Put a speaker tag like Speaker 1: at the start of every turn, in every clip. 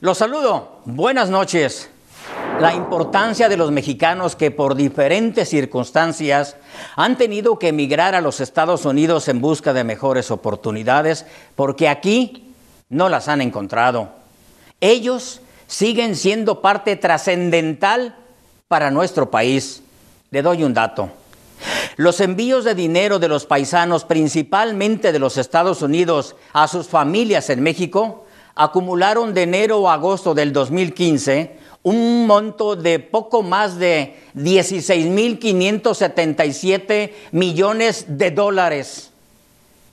Speaker 1: Los saludo. Buenas noches. La importancia de los mexicanos que por diferentes circunstancias han tenido que emigrar a los Estados Unidos en busca de mejores oportunidades porque aquí no las han encontrado. Ellos siguen siendo parte trascendental para nuestro país. Le doy un dato. Los envíos de dinero de los paisanos, principalmente de los Estados Unidos, a sus familias en México, acumularon de enero a agosto del 2015 un monto de poco más de 16.577 millones de dólares,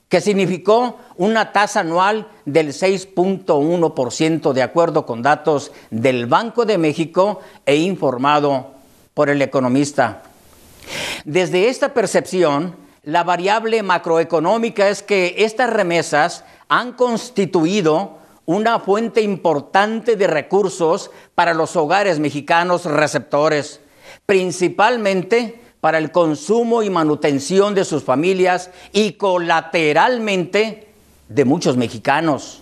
Speaker 1: que significó una tasa anual del 6.1% de acuerdo con datos del Banco de México e informado por el economista. Desde esta percepción, la variable macroeconómica es que estas remesas han constituido una fuente importante de recursos para los hogares mexicanos receptores, principalmente para el consumo y manutención de sus familias y colateralmente de muchos mexicanos.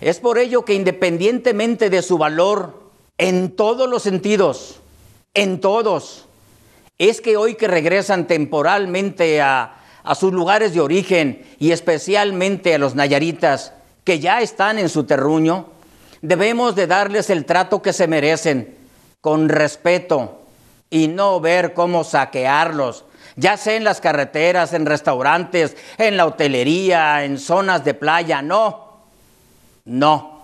Speaker 1: Es por ello que independientemente de su valor, en todos los sentidos, en todos, es que hoy que regresan temporalmente a, sus lugares de origen y especialmente a los nayaritas, que ya están en su terruño, debemos de darles el trato que se merecen, con respeto, y no ver cómo saquearlos, ya sea en las carreteras, en restaurantes, en la hotelería, en zonas de playa, no, no.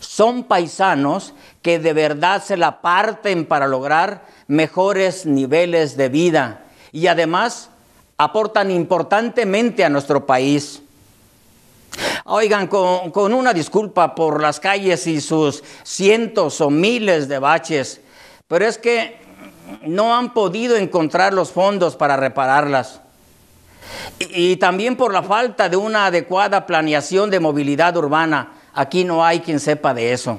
Speaker 1: Son paisanos que de verdad se la parten para lograr mejores niveles de vida y además aportan importantemente a nuestro país. Oigan, con, una disculpa por las calles y sus cientos o miles de baches, pero es que no han podido encontrar los fondos para repararlas. y, también por la falta de una adecuada planeación de movilidad urbana. Aquí no hay quien sepa de eso.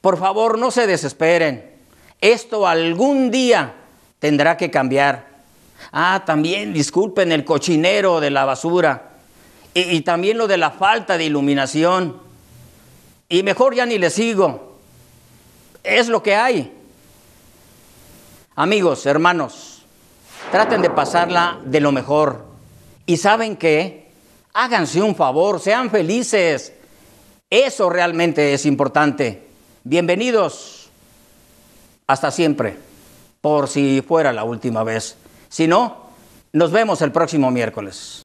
Speaker 1: Por favor, no se desesperen. Esto algún día tendrá que cambiar. Ah, también disculpen el cochinero de la basura y, también lo de la falta de iluminación. Y mejor ya ni le sigo. Es lo que hay. Amigos, hermanos, traten de pasarla de lo mejor. ¿Y saben qué? Háganse un favor, sean felices. Eso realmente es importante. Bienvenidos. Hasta siempre. Por si fuera la última vez. Si no, nos vemos el próximo miércoles.